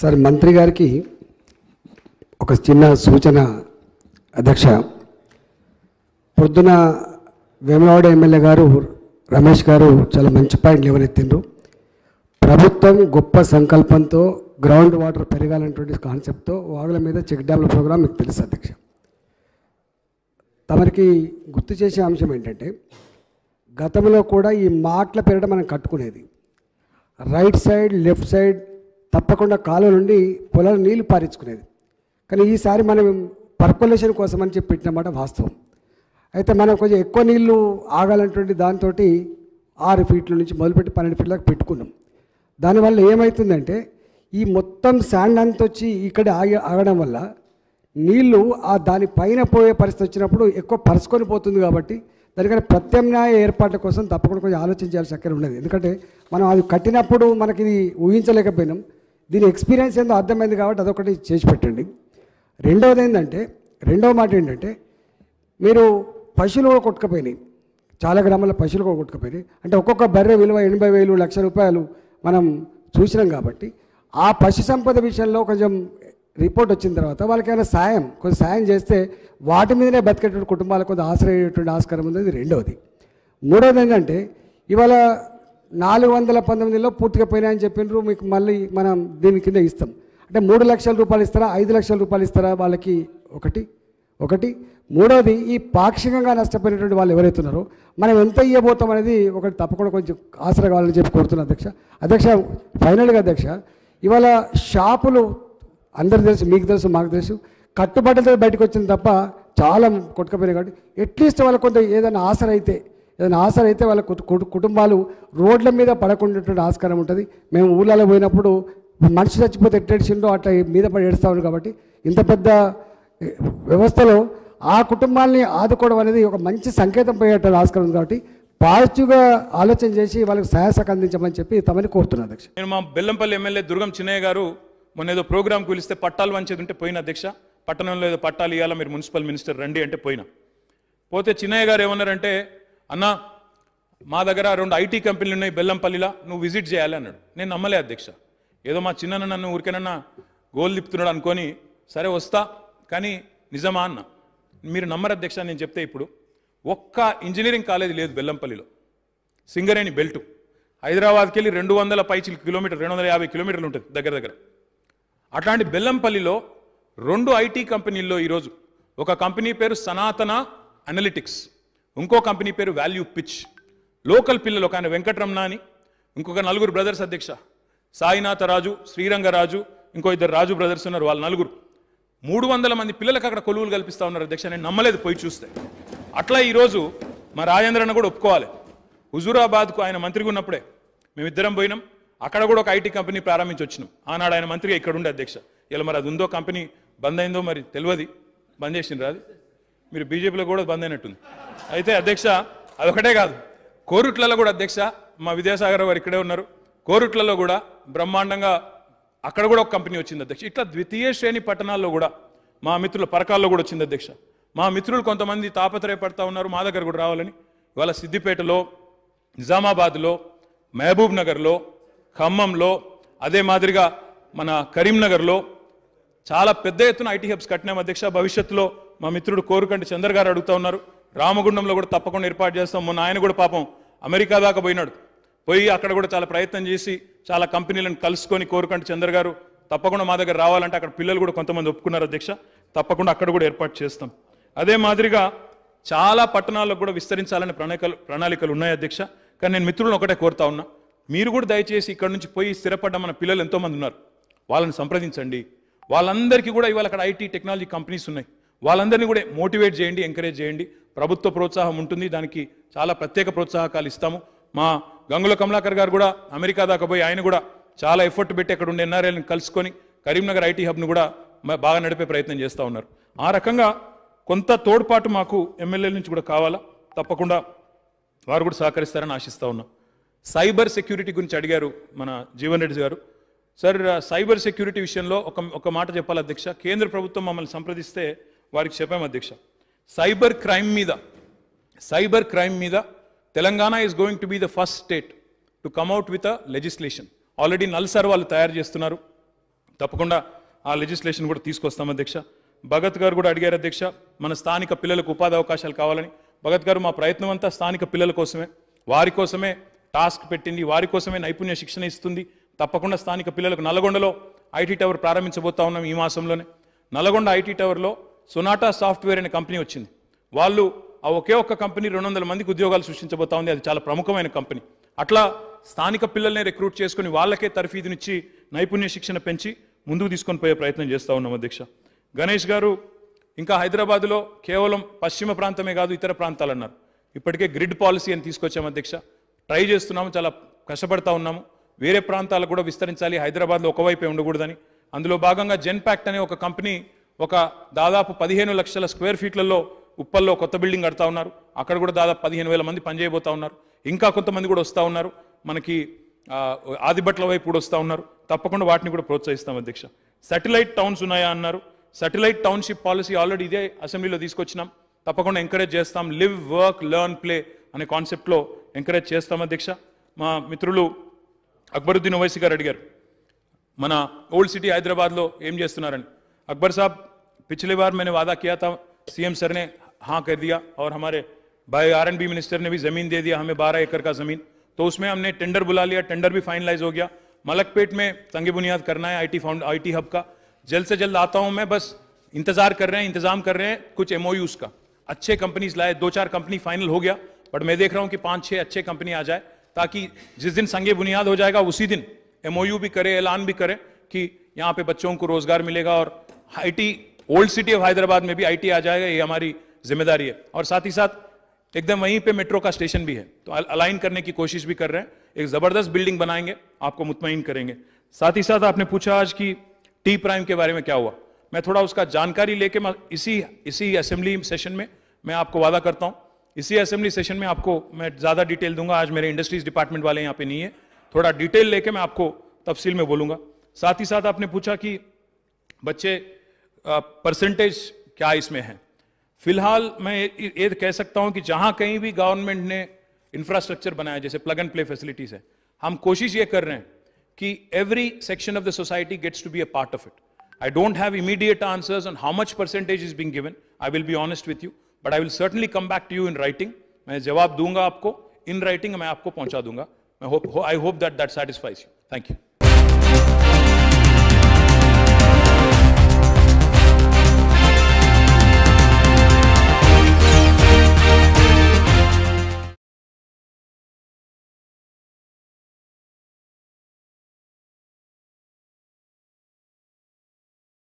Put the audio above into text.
sir మంత్రి గారికి ఒక చిన్న సూచన అధ్యక్ష పొద్దున వేమలవాడ ఎమ్మెల్యే గారు రమేష్ గారు చాలా మంచి పాయింట్ లేవనెత్తిండ్రు ప్రభుత్వం గొప్ప సంకల్పంతో గ్రౌండ్ వాటర్ పెరగాలనేటువంటి కాన్సెప్ట్తో వాగుల మీద చెక్ డ్యామ్ల ప్రోగ్రాం మీకు తెలుసు అధ్యక్ష తమరికి గుర్తు చేసే అంశం ఏంటంటే గతంలో కూడా ఈ మాటల పేరిట మనం కట్టుకునేది రైట్ సైడ్ లెఫ్ట్ సైడ్ తప్పకుండా కాలువ నుండి పొలాలు నీళ్లు పారించుకునేది కానీ ఈసారి మనం పర్కులేషన్ కోసం అని చెప్పి పెట్టినమాట వాస్తవం అయితే మనం కొంచెం ఎక్కువ నీళ్లు ఆగాలంటువంటి దాంతో ఆరు ఫీట్ల నుంచి మొదలుపెట్టి పన్నెండు ఫీట్లకు పెట్టుకున్నాం దానివల్ల ఏమవుతుందంటే ఈ మొత్తం శాండ్ అంత వచ్చి ఇక్కడ ఆగి ఆగడం వల్ల నీళ్లు ఆ దాని పైన పోయే పరిస్థితి వచ్చినప్పుడు ఎక్కువ పరుచుకొని పోతుంది కాబట్టి దానికని ప్రత్యామ్నాయ ఏర్పాట్ల కోసం తప్పకుండా కొంచెం ఆలోచించాల్సి అక్కడ ఉండదు ఎందుకంటే మనం అది కట్టినప్పుడు మనకి ఇది ఊహించలేకపోయినాం దీని ఎక్స్పీరియన్స్ ఏందో అర్థమైంది కాబట్టి అదొకటి చేసి పెట్టండి రెండవది ఏంటంటే రెండవ మాట ఏంటంటే మీరు పశువులు కూడా కొట్టుకపోయినాయి చాలా గ్రామాల పశువులు కూడా కొట్టుకపోయినాయి అంటే ఒక్కొక్క బర్రె విలువ ఎనభై వేలు లక్ష రూపాయలు మనం చూసినాం కాబట్టి ఆ పశు సంపద విషయంలో కొంచెం రిపోర్ట్ వచ్చిన తర్వాత వాళ్ళకి ఏమైనా సాయం కొంచెం సాయం చేస్తే వాటి మీదనే బతికేటువంటి కుటుంబాలకు కొంత ఆశ్రయేటువంటి ఆస్కారం ఉంది రెండవది మూడవది ఏంటంటే ఇవాళ నాలుగు వందల పంతొమ్మిదిలో పూర్తిగా అని చెప్పినారు మీకు మళ్ళీ మనం దీని కింద ఇస్తాం అంటే మూడు లక్షల రూపాయలు ఇస్తారా ఐదు లక్షల రూపాయలు ఇస్తారా వాళ్ళకి ఒకటి ఒకటి మూడవది ఈ పాక్షికంగా నష్టపోయినటువంటి వాళ్ళు ఎవరైతే ఉన్నారో మనం ఎంత ఇవ్వబోతాం అనేది ఒకటి తప్పకుండా కొంచెం ఆసరా కావాలని చెప్పి కోరుతున్నాను అధ్యక్ష అధ్యక్ష ఫైనల్గా అధ్యక్ష ఇవాళ షాపులు అందరు తెలుసు మీకు తెలుసు మాకు తెలుసు కట్టుబడ్డ బయటకు వచ్చింది తప్ప చాలా కొట్టుకపోయినాయి కాబట్టి అట్లీస్ట్ వాళ్ళకు కొంత ఏదైనా ఆసరా అయితే ఏదైనా ఆసరా అయితే వాళ్ళ కుటుంబాలు రోడ్ల మీద పడకుండా ఆస్కారం ఉంటుంది మేము ఊళ్ళలో పోయినప్పుడు మనిషి చచ్చిపోతే ఎట్టేడిచిండో అట్లా మీద పడి ఏడుస్తూ కాబట్టి ఇంత పెద్ద వ్యవస్థలో ఆ కుటుంబాల్ని ఆదుకోవడం అనేది ఒక మంచి సంకేతం పోయేట ఆస్కారం ఉంది కాబట్టి పాజిటివ్గా ఆలోచన చేసి వాళ్ళకి సహాయ అందించమని చెప్పి తమని కోరుతున్నాను అధ్యక్ష నేను మా బెల్లంపల్లి ఎమ్మెల్యే దుర్గం చిన్నయ్య గారు మొన్న ఏదో ప్రోగ్రామ్ కూలిస్తే పట్టాలు వంచేది ఉంటే పోయిన అధ్యక్ష పట్టణంలో ఏదో పట్టాలు ఇవ్వాలా మీరు మున్సిపల్ మినిస్టర్ రండి అంటే పోయినా పోతే చిన్నయ్య గారు ఏమన్నారంటే అన్న మా దగ్గర రెండు ఐటీ కంపెనీలు ఉన్నాయి బెల్లంపల్లిలో నువ్వు విజిట్ చేయాలి అన్నాడు నేను నమ్మలే అధ్యక్ష ఏదో మా చిన్న నన్ను ఊరికేనన్నా గోల్ లిప్తున్నాడు అనుకొని సరే వస్తా కానీ నిజమా అన్న మీరు నమ్మరు అధ్యక్ష నేను చెప్తే ఇప్పుడు ఒక్క ఇంజనీరింగ్ కాలేజ్ లేదు బెల్లంపల్లిలో సింగరేణి బెల్టు హైదరాబాద్కి వెళ్ళి రెండు వందల పైచిలు కిలోమీటర్ రెండు వందల యాభై కిలోమీటర్లు ఉంటుంది దగ్గర దగ్గర అట్లాంటి బెల్లంపల్లిలో రెండు ఐటీ కంపెనీల్లో ఈరోజు ఒక కంపెనీ పేరు సనాతన అనలిటిక్స్ ఇంకో కంపెనీ పేరు వాల్యూ పిచ్ లోకల్ పిల్లలు ఒక ఆయన వెంకటరమణ అని ఇంకొక నలుగురు బ్రదర్స్ అధ్యక్ష సాయినాథ రాజు శ్రీరంగరాజు ఇంకో ఇద్దరు రాజు బ్రదర్స్ ఉన్నారు వాళ్ళ నలుగురు మూడు వందల మంది పిల్లలకు అక్కడ కొలువులు కల్పిస్తూ ఉన్నారు అధ్యక్ష నేను నమ్మలేదు పోయి చూస్తే అట్లా ఈరోజు మా రాజేంద్రన్న కూడా ఒప్పుకోవాలి హుజూరాబాద్కు ఆయన మంత్రిగా ఉన్నప్పుడే మేమిద్దరం పోయినాం అక్కడ కూడా ఒక ఐటీ కంపెనీ ప్రారంభించి వచ్చినాం ఆనాడు ఆయన మంత్రిగా ఇక్కడ ఉండే అధ్యక్ష ఇలా మరి అది ఉందో కంపెనీ బంద్ అయిందో మరి తెలియదు బంద్ చేసింది రాదు మీరు బీజేపీలో కూడా బంద్ అయినట్టుంది అయితే అధ్యక్ష అదొకటే కాదు కోరుట్లలో కూడా అధ్యక్ష మా విద్యాసాగర్ వారు ఇక్కడే ఉన్నారు కోరుట్లలో కూడా బ్రహ్మాండంగా అక్కడ కూడా ఒక కంపెనీ వచ్చింది అధ్యక్ష ఇట్లా ద్వితీయ శ్రేణి పట్టణాల్లో కూడా మా మిత్రుల పరకాల్లో కూడా వచ్చింది అధ్యక్ష మా మిత్రులు కొంతమంది తాపత్రయపడతా ఉన్నారు మా దగ్గర కూడా రావాలని ఇవాళ సిద్దిపేటలో నిజామాబాద్లో మహబూబ్ నగర్లో ఖమ్మంలో అదే మాదిరిగా మన కరీంనగర్లో చాలా పెద్ద ఎత్తున ఐటీ హబ్స్ కట్టినాం అధ్యక్ష భవిష్యత్తులో మా మిత్రుడు కోరుకంటి చంద్ర గారు అడుగుతా ఉన్నారు రామగుండంలో కూడా తప్పకుండా ఏర్పాటు చేస్తాం మొన్న ఆయన కూడా పాపం అమెరికా దాకా పోయినాడు పోయి అక్కడ కూడా చాలా ప్రయత్నం చేసి చాలా కంపెనీలను కలుసుకొని కోరుకంటే చంద్ర గారు తప్పకుండా మా దగ్గర రావాలంటే అక్కడ పిల్లలు కూడా కొంతమంది ఒప్పుకున్నారు అధ్యక్ష తప్పకుండా అక్కడ కూడా ఏర్పాటు చేస్తాం అదే మాదిరిగా చాలా పట్టణాల్లో కూడా విస్తరించాలని ప్రణాళికలు ప్రణాళికలు ఉన్నాయి అధ్యక్ష కానీ నేను మిత్రులను ఒకటే కోరుతా ఉన్నా మీరు కూడా దయచేసి ఇక్కడ నుంచి పోయి స్థిరపడ్డ మన పిల్లలు ఎంతోమంది ఉన్నారు వాళ్ళని సంప్రదించండి వాళ్ళందరికీ కూడా ఇవాళ అక్కడ ఐటీ టెక్నాలజీ కంపెనీస్ ఉన్నాయి వాళ్ళందరినీ కూడా మోటివేట్ చేయండి ఎంకరేజ్ చేయండి ప్రభుత్వ ప్రోత్సాహం ఉంటుంది దానికి చాలా ప్రత్యేక ప్రోత్సాహకాలు ఇస్తాము మా గంగుల కమలాకర్ గారు కూడా అమెరికా దాకా పోయి ఆయన కూడా చాలా ఎఫర్ట్ పెట్టి అక్కడ ఉండే ఎన్ఆర్ఐని కలుసుకొని కరీంనగర్ ఐటీ హబ్ను కూడా బాగా నడిపే ప్రయత్నం చేస్తూ ఉన్నారు ఆ రకంగా కొంత తోడ్పాటు మాకు ఎమ్మెల్యేల నుంచి కూడా కావాలా తప్పకుండా వారు కూడా సహకరిస్తారని ఆశిస్తూ ఉన్నాం సైబర్ సెక్యూరిటీ గురించి అడిగారు మన జీవన్ రెడ్డి గారు సార్ సైబర్ సెక్యూరిటీ విషయంలో ఒక ఒక మాట చెప్పాలి అధ్యక్ష కేంద్ర ప్రభుత్వం మమ్మల్ని సంప్రదిస్తే వారికి చెప్పాము అధ్యక్ష సైబర్ క్రైమ్ మీద సైబర్ క్రైమ్ మీద Telangana is going to be the first state to come up with a legislation already NALSAR వాళ్ళు తయారు చేస్తున్నారు తప్పకుండా ఆ లెజిస్లేషన్ కూడా తీసుకొస్తాం అధ్యక్ష భగత్ గారు కూడా అడిగారు అధ్యక్ష మన స్థానిక పిల్లలకు ఉపాధి అవకాశాలు కావాలని భగత్ గారు మా ప్రయత్నం అంతా స్థానిక పిల్లల కోసమే వారి కోసమే టాస్క్ పెట్టింది వారి కోసమే నైపుణ్య శిక్షణ ఇస్తుంది తప్పకుండా స్థానిక పిల్లలకు నల్గొండలో ఐటీ టవర్ ప్రారంభించబోతా ఉన్నాం ఈ మాసంలోనే నల్గొండ ఐటీ టవర్లో సోనాటా సాఫ్ట్వేర్ అనే కంపెనీ వచ్చింది వాళ్ళు ఆ ఒకే ఒక్క కంపెనీ రెండు వందల మందికి ఉద్యోగాలు సృష్టించబోతా ఉంది అది చాలా ప్రముఖమైన కంపెనీ అట్లా స్థానిక పిల్లల్ని రిక్రూట్ చేసుకుని వాళ్ళకే తరఫీదునిచ్చి నైపుణ్య శిక్షణ పెంచి ముందుకు తీసుకొని పోయే ప్రయత్నం చేస్తూ ఉన్నాం అధ్యక్ష గణేష్ గారు ఇంకా హైదరాబాదులో కేవలం పశ్చిమ ప్రాంతమే కాదు ఇతర ప్రాంతాలు అన్నారు ఇప్పటికే గ్రిడ్ పాలసీ అని తీసుకొచ్చాము అధ్యక్ష ట్రై చేస్తున్నాము చాలా కష్టపడతా ఉన్నాము వేరే ప్రాంతాలకు కూడా విస్తరించాలి హైదరాబాద్లో ఒకవైపే ఉండకూడదని అందులో భాగంగా జెన్ ప్యాక్ట్ అనే ఒక కంపెనీ ఒక దాదాపు పదిహేను లక్షల స్క్వేర్ ఫీట్లలో ఉప్పల్లో కొత్త బిల్డింగ్ కడతా ఉన్నారు అక్కడ కూడా దాదాపు పదిహేను వేల మంది పనిచేయబోతా ఉన్నారు ఇంకా కొంతమంది కూడా వస్తూ ఉన్నారు మనకి ఆదిబట్ల వైపు కూడా వస్తూ ఉన్నారు తప్పకుండా వాటిని కూడా ప్రోత్సహిస్తాం అధ్యక్ష శాటిలైట్ టౌన్స్ ఉన్నాయా అన్నారు సటిలైట్ టౌన్షిప్ పాలసీ ఆల్రెడీ ఇదే అసెంబ్లీలో తీసుకొచ్చినాం తప్పకుండా ఎంకరేజ్ చేస్తాం లివ్ వర్క్ లెర్న్ ప్లే అనే కాన్సెప్ట్లో ఎంకరేజ్ చేస్తాం అధ్యక్ష మా మిత్రులు అక్బరుద్దీన్ ఓవైసీ గారు అడిగారు మన ఓల్డ్ సిటీ హైదరాబాద్లో ఏం చేస్తున్నారని अकबर साहब पिछले बार मैंने वादा किया था सीएम सर ने हाँ कर दिया और हमारे भाई आर एंड बी मिनिस्टर ने भी जमीन दे दिया हमें बारह एकड़ का जमीन तो उसमें हमने टेंडर बुला लिया टेंडर भी फाइनलाइज हो गया मलकपेट में तंगे बुनियाद करना है आईटी फाउंड आईटी हब का जल्द से जल्द आता हूं मैं बस इंतजार कर रहे हैं इंतजाम कर रहे हैं कुछ एमओयूज का अच्छे कंपनीज लाए दो चार कंपनी फाइनल हो गया बट मैं देख रहा हूँ कि पांच छह अच्छे कंपनी आ जाए ताकि जिस दिन संगे बुनियाद हो जाएगा उसी दिन एमओयू भी करे ऐलान भी करे कि यहाँ पे बच्चों को रोजगार मिलेगा और IT old city of Hyderabad में भी आईटी आ जाएगा ये हमारी जिम्मेदारी है और साथ ही साथ एकदम वहीं पे मेट्रो का स्टेशन भी है तो अलाइन करने की कोशिश भी कर रहे हैं एक जबरदस्त बिल्डिंग बनाएंगे आपको मुतमिन करेंगे साथ ही साथ आपने पूछा आज की टी प्राइम के बारे में क्या हुआ मैं थोड़ा उसका जानकारी लेके इसी इसी असेंबली सेशन में मैं आपको वादा करता हूँ इसी असेंबली सेशन में आपको मैं ज़्यादा डिटेल दूंगा आज मेरे इंडस्ट्रीज डिपार्टमेंट वाले यहाँ पे नहीं है थोड़ा डिटेल लेके मैं आपको तफसील में बोलूंगा साथ ही साथ आपने पूछा कि बच्चे परसेंटेज क्या इसमें है फिलहाल मैं ये कह सकता हूं कि जहां कहीं भी गवर्नमेंट ने इंफ्रास्ट्रक्चर बनाया जैसे प्लग एंड प्ले फैसिलिटीज है हम कोशिश ये कर रहे हैं कि every section of the society gets to be a part of it I don't have immediate answers on how much percentage is being given I will be honest with you but I will certainly come back to you in writing मैं जवाब दूंगा आपको इन writing मैं आपको पहुंचा दूंगा मैं hope I hope that that satisfies you thank you